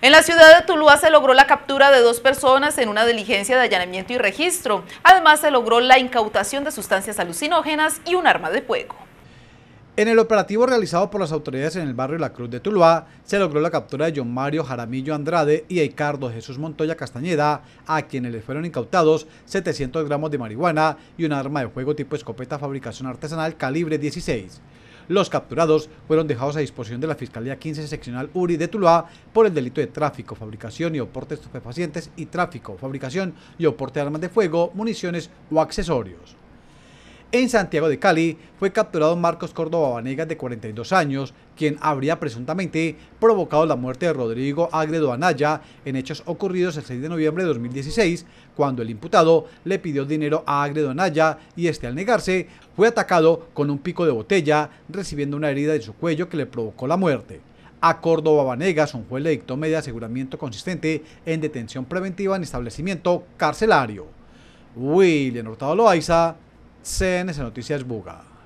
En la ciudad de Tuluá se logró la captura de dos personas en una diligencia de allanamiento y registro. Además se logró la incautación de sustancias alucinógenas y un arma de fuego. En el operativo realizado por las autoridades en el barrio La Cruz de Tuluá, se logró la captura de John Mario Jaramillo Andrade y Eicardo Jesús Montoya Castañeda, a quienes les fueron incautados 700 gramos de marihuana y un arma de fuego tipo escopeta fabricación artesanal calibre 16. Los capturados fueron dejados a disposición de la Fiscalía 15 Seccional URI de Tuluá por el delito de tráfico, fabricación y oporte de estupefacientes y tráfico, fabricación y oporte de armas de fuego, municiones o accesorios. En Santiago de Cali fue capturado Marcos Córdoba Vanegas de 42 años, quien habría presuntamente provocado la muerte de Rodrigo Agredo Anaya en hechos ocurridos el 6 de noviembre de 2016, cuando el imputado le pidió dinero a Agredo Anaya y este al negarse fue atacado con un pico de botella, recibiendo una herida en su cuello que le provocó la muerte. A Córdoba Vanegas, un juez le dictó media aseguramiento consistente en detención preventiva en establecimiento carcelario. William Hurtado Loaiza, CNS Noticias Buga.